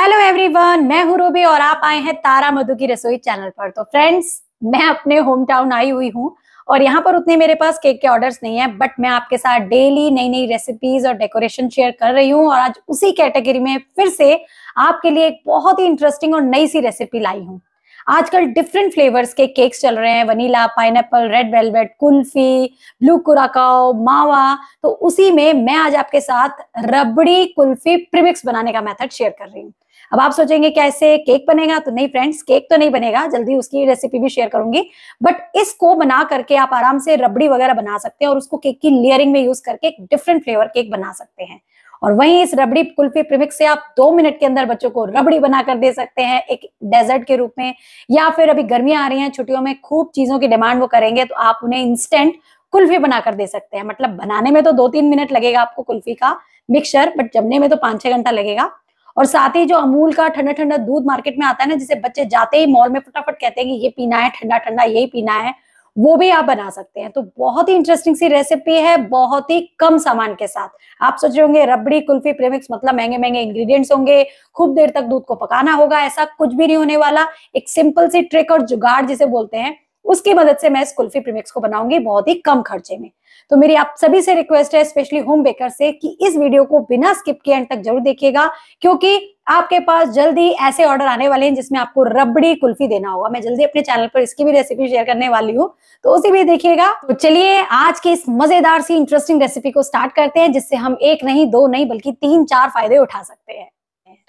hello everyone मैं हूं Ruby और आप आए हैं तारा मधु की रसोई चैनल पर तो फ्रेंड्स मैं अपने होम टाउन आई हुई हूं और यहाँ पर उतने मेरे पास केक के ऑर्डर्स नहीं है बट मैं आपके साथ डेली नई नई रेसिपीज और डेकोरेशन शेयर कर रही हूँ और आज उसी कैटेगरी में फिर से आपके लिए एक बहुत ही इंटरेस्टिंग और नई सी रेसिपी लाई हूँ आजकल डिफरेंट फ्लेवर्स के केक्स चल रहे हैं vanilla pine red velvet kulfi blue curacao mawa तो उसी में मैं आज आपके साथ रबड़ी कुल्फी प्रिमिक्स बनाने का मेथड शेयर कर रही हूँ अब आप सोचेंगे क्या केक बनेगा तो नहीं फ्रेंड्स केक तो नहीं बनेगा जल्दी उसकी रेसिपी भी शेयर करूंगी बट इसको बना करके आप आराम से रबड़ी वगैरह बना सकते हैं और उसको केक की लेयरिंग में यूज करके एक डिफरेंट फ्लेवर केक बना सकते हैं और वहीं इस रबड़ी कुल्फी प्रिमिक्स से आप दो मिनट के अंदर बच्चों को रबड़ी बनाकर दे सकते हैं एक डेजर्ट के रूप में या फिर अभी गर्मियां आ रही हैं छुट्टियों में खूब चीजों की डिमांड वो करेंगे तो आप उन्हें इंस्टेंट कुल्फी बनाकर दे सकते हैं मतलब बनाने में तो दो तीन मिनट लगेगा आपको कुल्फी का मिक्सचर बट जमने में तो पांच छह घंटा लगेगा और साथ ही जो अमूल का ठंडा ठंडा दूध मार्केट में आता है ना जिसे बच्चे जाते ही मॉल में फटाफट कहते हैं कि ये पीना है ठंडा ठंडा यही पीना है वो भी आप बना सकते हैं तो बहुत ही इंटरेस्टिंग सी रेसिपी है बहुत ही कम सामान के साथ आप सोच रहे होंगे रबड़ी कुल्फी प्रेमिक्स मतलब महंगे महंगे इंग्रेडिएंट्स होंगे खूब देर तक दूध को पकाना होगा ऐसा कुछ भी नहीं होने वाला एक सिंपल सी ट्रिक और जुगाड़ जिसे बोलते हैं उसकी मदद से मैं इस कुल्फी प्रीमिक्स को बनाऊंगी बहुत ही कम खर्चे में तो मेरी आप सभी से रिक्वेस्ट है स्पेशली होम बेकर से कि इस वीडियो को बिना स्किप किए एंड तक जरूर देखिएगा क्योंकि आपके पास जल्दी ऐसे ऑर्डर आने वाले हैं जिसमें आपको रबड़ी कुल्फी देना होगा मैं जल्दी अपने चैनल पर इसकी भी रेसिपी शेयर करने वाली हूँ तो उसे भी देखिएगा तो चलिए आज की इस मजेदार सी इंटरेस्टिंग रेसिपी को स्टार्ट करते हैं जिससे हम एक नहीं दो नहीं बल्कि तीन चार फायदे उठा सकते हैं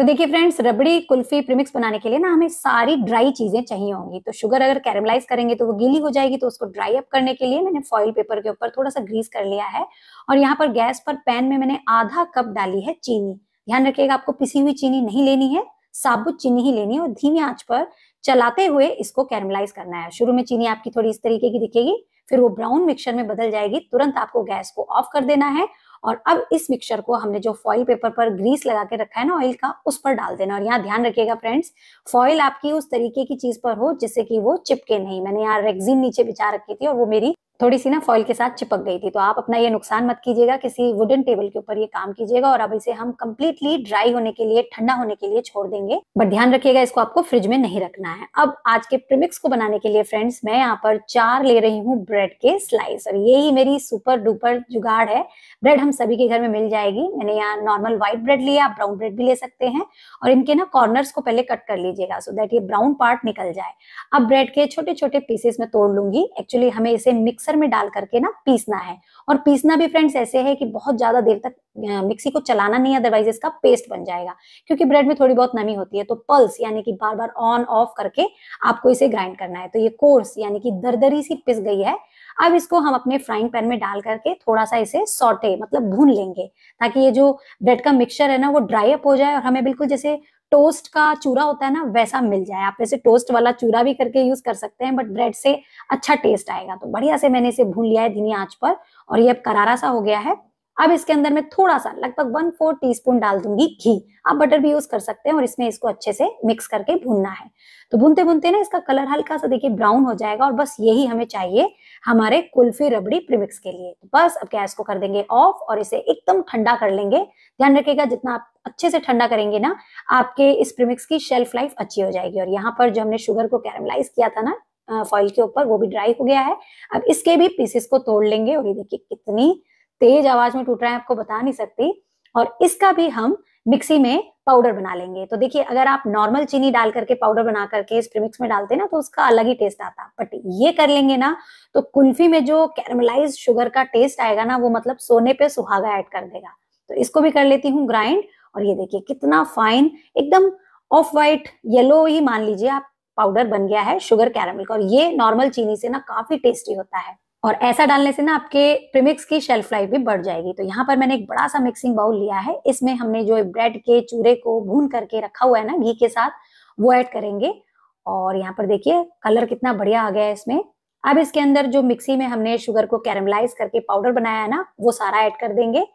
तो देखिए फ्रेंड्स रबड़ी कुल्फी प्रिमिक्स बनाने के लिए ना हमें सारी ड्राई चीजें चाहिए होंगी तो शुगर अगर कैरमलाइज करेंगे तो वो गीली हो जाएगी तो उसको ड्राई अप करने के लिए मैंने फॉइल पेपर के ऊपर थोड़ा सा ग्रीस कर लिया है और यहाँ पर गैस पर पैन में मैंने आधा कप डाली है चीनी ध्यान रखिएगा आपको पिसी हुई चीनी नहीं लेनी है साबुत चीनी ही लेनी है और धीमी आंच पर चलाते हुए इसको कैरमलाइज करना है शुरू में चीनी आपकी थोड़ी इस तरीके की दिखेगी फिर वो ब्राउन मिक्सर में बदल जाएगी तुरंत आपको गैस को ऑफ कर देना है और अब इस मिक्सचर को हमने जो फॉइल पेपर पर ग्रीस लगा के रखा है ना ऑयल का उस पर डाल देना और यहाँ ध्यान रखिएगा फ्रेंड्स फॉइल आपकी उस तरीके की चीज पर हो जिससे कि वो चिपके नहीं मैंने यहाँ रेगजीन नीचे बिछा रखी थी और वो मेरी थोड़ी सी ना फॉइल के साथ चिपक गई थी तो आप अपना ये नुकसान मत कीजिएगा किसी वुडन टेबल के ऊपर ये काम कीजिएगा और अब इसे हम कम्प्लीटली ड्राई होने के लिए ठंडा होने के लिए छोड़ देंगे बट ध्यान रखिएगा इसको आपको फ्रिज में नहीं रखना है अब आज के प्रिमिक्स को बनाने के लिए फ्रेंड्स मैं यहाँ पर चार ले रही हूँ ब्रेड के स्लाइस और यही मेरी सुपर डुपर जुगाड़ है ब्रेड हम सभी के घर में मिल जाएगी मैंने यहाँ नॉर्मल व्हाइट ब्रेड लिया आप ब्राउन ब्रेड भी ले सकते हैं और इनके ना कॉर्नर्स को पहले कट कर लीजिएगा सो देट ये ब्राउन पार्ट निकल जाए अब ब्रेड के छोटे छोटे पीसेस में तोड़ लूंगी एक्चुअली हमें इसे मिक्सर मिक्सर में डाल करके ना पीसना है और पीसना भी फ्रेंड्स ऐसे है कि बहुत ज्यादा देर तक मिक्सी को चलाना नहीं अदरवाइज इसका पेस्ट बन जाएगा क्योंकि ब्रेड में थोड़ी बहुत नमी होती है तो पल्स यानी कि बार बार ऑन ऑफ करके आपको इसे ग्राइंड करना है तो ये कोर्स यानी कि दरदरी सी पिस गई है अब इसको हम अपने फ्राइंग पैन में डाल करके थोड़ा सा इसे सॉटे मतलब भून लेंगे ताकि ये जो ब्रेड का मिक्सचर है ना वो ड्राई अप हो जाए और हमें बिल्कुल जैसे टोस्ट का चूरा होता है ना वैसा मिल जाए आप ऐसे टोस्ट वाला चूरा भी करके यूज कर सकते हैं बट ब्रेड से अच्छा टेस्ट आएगा तो बढ़िया से मैंने इसे भून लिया है धीमी आंच पर और ये अब करारा सा हो गया है अब इसके अंदर मैं थोड़ा सा लगभग वन फोर टी डाल दूंगी घी आप बटर भी यूज कर सकते हैं और इसमें इसको अच्छे से मिक्स करके भूनना है तो भूनते भूनते ना इसका कलर हल्का सा देखिए ब्राउन हो जाएगा और बस यही हमें चाहिए हमारे कुल्फी रबड़ी प्रीमिक्स के लिए तो बस अब गैस को कर देंगे ऑफ और इसे एकदम ठंडा कर लेंगे ध्यान रखिएगा जितना आप अच्छे से ठंडा करेंगे ना आपके इस प्रीमिक्स की शेल्फ लाइफ अच्छी हो जाएगी और यहाँ पर जो हमने शुगर को कैरमलाइज किया था ना फॉइल के ऊपर वो भी ड्राई हो गया है अब इसके भी पीसेस को तोड़ लेंगे और ये देखिए कितनी तेज आवाज में टूट रहा है आपको बता नहीं सकती और इसका भी हम मिक्सी में पाउडर बना लेंगे तो देखिए अगर आप नॉर्मल चीनी डाल करके पाउडर बना करके इस प्रीमिक्स में डालते ना तो उसका अलग ही टेस्ट आता बट ये कर लेंगे ना तो कुल्फी में जो कैरमलाइज शुगर का टेस्ट आएगा ना वो मतलब सोने पे सुहागा ऐड कर देगा तो इसको भी कर लेती हूँ ग्राइंड और ये देखिए कितना फाइन एकदम ऑफ वाइट येलो ही मान लीजिए आप पाउडर बन गया है शुगर कैरमल का और ये नॉर्मल चीनी से ना काफी टेस्टी होता है और ऐसा डालने से ना आपके प्रीमिक्स की शेल्फ लाइफ भी बढ़ जाएगी तो यहाँ पर मैंने एक बड़ा सा मिक्सिंग बाउल लिया है इसमें हमने जो ब्रेड के चूरे को भून करके रखा हुआ है ना घी के साथ वो ऐड करेंगे और यहाँ पर देखिए कलर कितना बढ़िया आ गया है इसमें अब इसके अंदर जो मिक्सी में हमने शुगर को कैरमलाइज करके पाउडर बनाया है ना वो सारा ऐड कर देंगे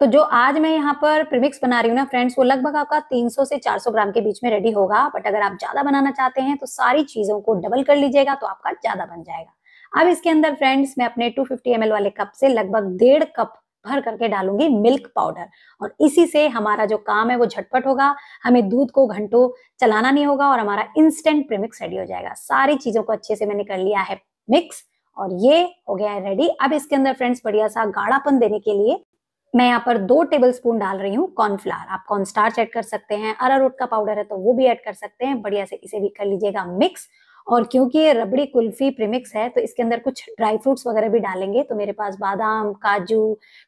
तो जो आज मैं यहाँ पर प्रीमिक्स बना रही हूँ ना फ्रेंड्स वो लगभग आपका 300 से 400 ग्राम के बीच में रेडी होगा बट अगर आप ज्यादा बनाना चाहते हैं तो सारी चीजों को डबल कर लीजिएगा तो आपका ज्यादा बन जाएगा अब इसके अंदर फ्रेंड्स मैं अपने 250 फिफ्टी वाले कप से लगभग डेढ़ कप भर करके डालूंगी मिल्क पाउडर और इसी से हमारा जो काम है वो झटपट होगा हमें दूध को घंटों चलाना नहीं होगा और हमारा इंस्टेंट प्रीमिक्स रेडी हो जाएगा सारी चीजों को अच्छे से मैंने कर लिया है मिक्स और ये हो गया है रेडी अब इसके अंदर फ्रेंड्स बढ़िया सा गाढ़ापन देने के लिए मैं यहाँ पर दो टेबल स्पून डाल रही हूँ कॉर्नफ्लावर आप कॉर्न स्टार्च ऐड कर सकते हैं अरारोट का पाउडर है तो वो भी ऐड कर सकते हैं बढ़िया से इसे भी कर लीजिएगा मिक्स और क्योंकि ये रबड़ी कुल्फी प्रिमिक्स है तो इसके अंदर कुछ ड्राई फ्रूट्स वगैरह भी डालेंगे तो मेरे पास बादाम काजू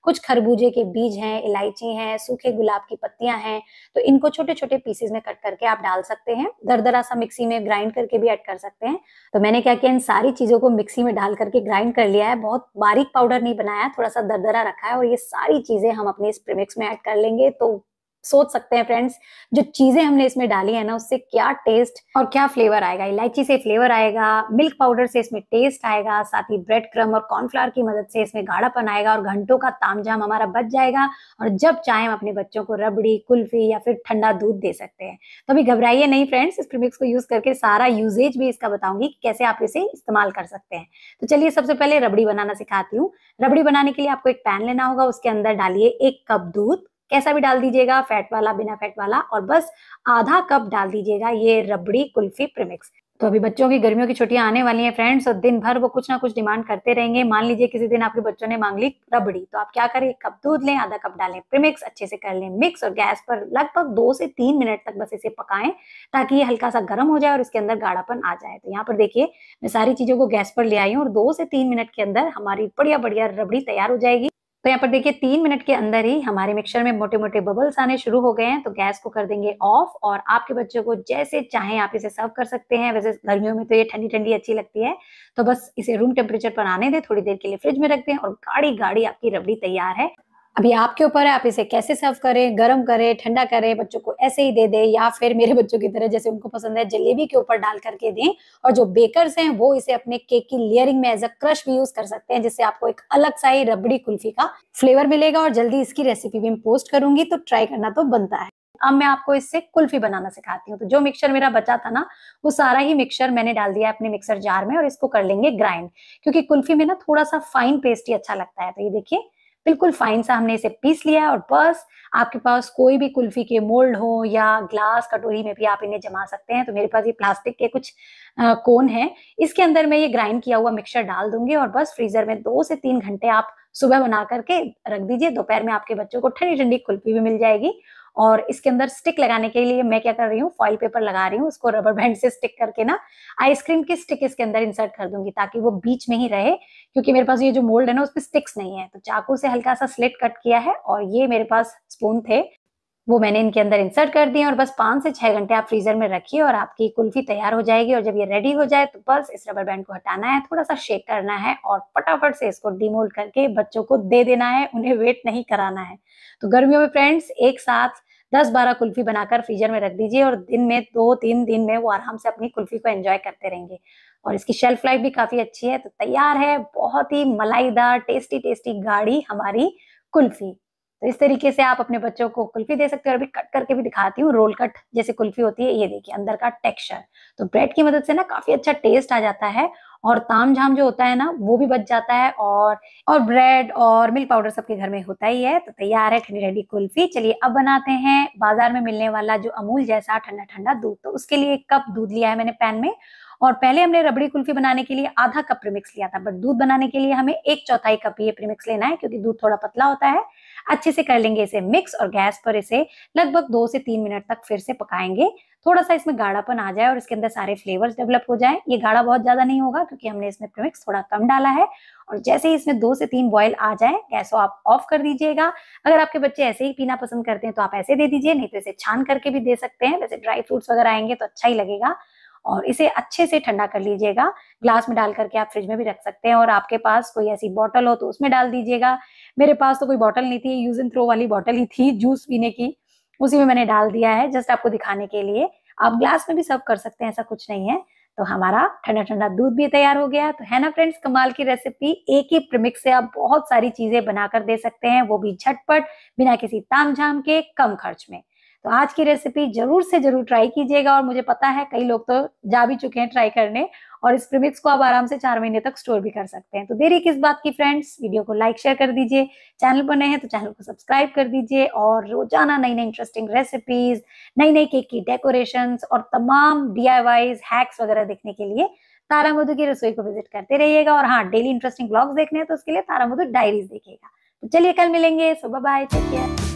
कुछ खरबूजे के बीज हैं इलायची हैं सूखे गुलाब की पत्तियां हैं तो इनको छोटे छोटे पीसेस में कट करके आप डाल सकते हैं दरदरा सा मिक्सी में ग्राइंड करके भी ऐड कर सकते हैं तो मैंने क्या किया इन सारी चीजों को मिक्सी में डाल करके ग्राइंड कर लिया है बहुत बारीक पाउडर नहीं बनाया थोड़ा सा दरदरा रखा है और ये सारी चीजें हम अपने इस प्रिमिक्स में ऐड कर लेंगे तो सोच सकते हैं फ्रेंड्स जो चीजें हमने इसमें डाली है ना उससे क्या टेस्ट और क्या फ्लेवर आएगा इलायची से फ्लेवर आएगा मिल्क पाउडर से इसमें टेस्ट आएगा साथ ही ब्रेड क्रम और कॉर्नफ्लावर की मदद से इसमें गाढ़ापन आएगा और घंटों का तामझाम हमारा बच जाएगा और जब चाहे हम अपने बच्चों को रबड़ी कुल्फी या फिर ठंडा दूध दे सकते हैं तो अभी घबराइए नहीं फ्रेंड्स इस प्रिमिक्स को यूज करके सारा यूजेज भी इसका बताऊंगी कि कैसे आप इसे इस्तेमाल कर सकते हैं तो चलिए सबसे पहले रबड़ी बनाना सिखाती हूँ रबड़ी बनाने के लिए आपको एक पैन लेना होगा उसके अंदर डालिए एक कप दूध कैसा भी डाल दीजिएगा फैट वाला बिना फैट वाला और बस आधा कप डाल दीजिएगा ये रबड़ी कुल्फी प्रीमिक्स तो अभी बच्चों की गर्मियों की छुट्टियां आने वाली हैं फ्रेंड्स और दिन भर वो कुछ ना कुछ डिमांड करते रहेंगे मान लीजिए किसी दिन आपके बच्चों ने मांग ली रबड़ी तो आप क्या करें एक कप दूध लें आधा कप डालें प्रीमिक्स अच्छे से कर लें मिक्स और गैस पर लगभग दो से तीन मिनट तक बस इसे पकाएं ताकि ये हल्का सा गर्म हो जाए और इसके अंदर गाढ़ापन आ जाए तो यहाँ पर देखिए मैं सारी चीजों को गैस पर ले आई हूँ और दो से तीन मिनट के अंदर हमारी बढ़िया बढ़िया रबड़ी तैयार हो जाएगी तो यहाँ पर देखिए तीन मिनट के अंदर ही हमारे मिक्सर में मोटे मोटे बबल्स आने शुरू हो गए हैं तो गैस को कर देंगे ऑफ और आपके बच्चों को जैसे चाहे आप इसे सर्व कर सकते हैं वैसे गर्मियों में तो ये ठंडी ठंडी अच्छी लगती है तो बस इसे रूम टेम्परेचर पर आने दें थोड़ी देर के लिए फ्रिज में रख दें और गाड़ी गाड़ी आपकी रबड़ी तैयार है अभी आपके ऊपर है आप इसे कैसे सर्व करें गर्म करें ठंडा करें बच्चों को ऐसे ही दे दें या फिर मेरे बच्चों की तरह जैसे उनको पसंद है जलेबी के ऊपर डाल करके दें और जो बेकर्स हैं वो इसे अपने केक की लेयरिंग में एज अ क्रश भी यूज कर सकते हैं जिससे आपको एक अलग सा ही रबड़ी कुल्फी का फ्लेवर मिलेगा और जल्दी इसकी रेसिपी भी मैं पोस्ट करूंगी तो ट्राई करना तो बनता है अब मैं आपको इससे कुल्फी बनाना सिखाती हूँ तो जो मिक्सर मेरा बचा था ना वो सारा ही मिक्सर मैंने डाल दिया अपने मिक्सर जार में और इसको कर लेंगे ग्राइंड क्योंकि कुल्फी में ना थोड़ा सा फाइन पेस्ट ही अच्छा लगता है तो ये देखिए बिल्कुल फाइन सा हमने इसे पीस लिया है और बस आपके पास कोई भी कुल्फी के मोल्ड हो या ग्लास कटोरी में भी आप इन्हें जमा सकते हैं तो मेरे पास ये प्लास्टिक के कुछ आ, कोन है इसके अंदर मैं ये ग्राइंड किया हुआ मिक्सचर डाल दूंगी और बस फ्रीजर में दो से तीन घंटे आप सुबह बना करके रख दीजिए दोपहर में आपके बच्चों को ठंडी ठंडी कुल्फी भी मिल जाएगी और इसके अंदर स्टिक लगाने के लिए मैं क्या कर रही हूँ फॉइल पेपर लगा रही हूँ उसको रबर बैंड से स्टिक करके ना आइसक्रीम की स्टिक इसके अंदर इंसर्ट कर दूंगी ताकि वो बीच में ही रहे क्योंकि मेरे पास ये जो मोल्ड है ना उसमें स्टिक्स नहीं है तो चाकू से हल्का सा स्लिट कट किया है और ये मेरे पास स्पून थे वो मैंने इनके अंदर इंसर्ट कर दिए और बस पांच से छह घंटे आप फ्रीजर में रखिए और आपकी कुल्फी तैयार हो जाएगी और जब ये रेडी हो जाए तो बस इस रबर बैंड को हटाना है थोड़ा सा शेक करना है और फटाफट से इसको डीमोल्ड करके बच्चों को दे देना है उन्हें वेट नहीं कराना है तो गर्मियों में फ्रेंड्स एक साथ दस बारह कुल्फी बनाकर फ्रीजर में रख दीजिए और दिन में दो तीन दिन में वो आराम से अपनी कुल्फी को एंजॉय करते रहेंगे और इसकी शेल्फ लाइफ भी काफ़ी अच्छी है तो तैयार है बहुत ही मलाईदार टेस्टी टेस्टी गाढ़ी हमारी कुल्फी तो इस तरीके से आप अपने बच्चों को कुल्फी दे सकते हो और अभी कट करके भी दिखाती हूँ रोल कट जैसे कुल्फी होती है ये देखिए अंदर का टेक्सचर तो ब्रेड की मदद से ना काफी अच्छा टेस्ट आ जाता है और ताम झाम जो होता है ना वो भी बच जाता है और और ब्रेड और मिल्क पाउडर सबके घर में होता ही है तो तैयार है ठंडी ठंडी कुल्फी चलिए अब बनाते हैं बाजार में मिलने वाला जो अमूल जैसा ठंडा ठंडा दूध तो उसके लिए एक कप दूध लिया है मैंने पैन में और पहले हमने रबड़ी कुल्फी बनाने के लिए आधा कप प्रीमिक्स लिया था बट दूध बनाने के लिए हमें एक चौथाई कप ये प्रीमिक्स लेना है क्योंकि दूध थोड़ा पतला होता है अच्छे से कर लेंगे इसे मिक्स और गैस पर इसे लगभग दो से तीन मिनट तक फिर से पकाएंगे थोड़ा सा इसमें गाढ़ापन आ जाए और इसके अंदर सारे फ्लेवर्स डेवलप हो जाए ये गाढ़ा बहुत ज्यादा नहीं होगा क्योंकि हमने इसमें प्रमिक्स थोड़ा कम डाला है और जैसे ही इसमें दो से तीन बॉयल आ जाए गैस आप ऑफ कर दीजिएगा अगर आपके बच्चे ऐसे ही पीना पसंद करते हैं तो आप ऐसे दे दीजिए नहीं तो इसे छान करके भी दे सकते हैं वैसे ड्राई फ्रूट्स वगैरह आएंगे तो अच्छा ही लगेगा और इसे अच्छे से ठंडा कर लीजिएगा ग्लास में डाल करके आप फ्रिज में भी रख सकते हैं और आपके पास कोई ऐसी बॉटल हो तो उसमें डाल दीजिएगा मेरे पास तो कोई बॉटल नहीं थी यूज एंड थ्रो वाली बॉटल ही थी जूस पीने की उसी में मैंने डाल दिया है जस्ट आपको दिखाने के लिए आप ग्लास में भी सर्व कर सकते हैं ऐसा कुछ नहीं है तो हमारा ठंडा ठंडा दूध भी तैयार हो गया तो है ना फ्रेंड्स कमाल की रेसिपी एक ही प्रमिक्स से आप बहुत सारी चीजें बनाकर दे सकते हैं वो भी झटपट बिना किसी तामझाम के कम खर्च में तो आज की रेसिपी जरूर से जरूर ट्राई कीजिएगा और मुझे पता है कई लोग तो जा भी चुके हैं ट्राई करने और इस प्रिमिक्स को आप आराम से चार महीने तक स्टोर भी कर सकते हैं तो देरी किस बात की फ्रेंड्स वीडियो को लाइक शेयर कर दीजिए चैनल पर नए हैं तो चैनल को सब्सक्राइब कर दीजिए और रोजाना नई नई इंटरेस्टिंग रेसिपीज नई नई केक की डेकोरेशन और तमाम डी हैक्स वगैरह देखने के लिए तारा मधु की रसोई को विजिट करते रहिएगा और हाँ डेली इंटरेस्टिंग ब्लॉग्स देखने हैं तो उसके लिए तारा मधु डायरीज देखिएगा तो चलिए कल मिलेंगे सुबह बाय टेक केयर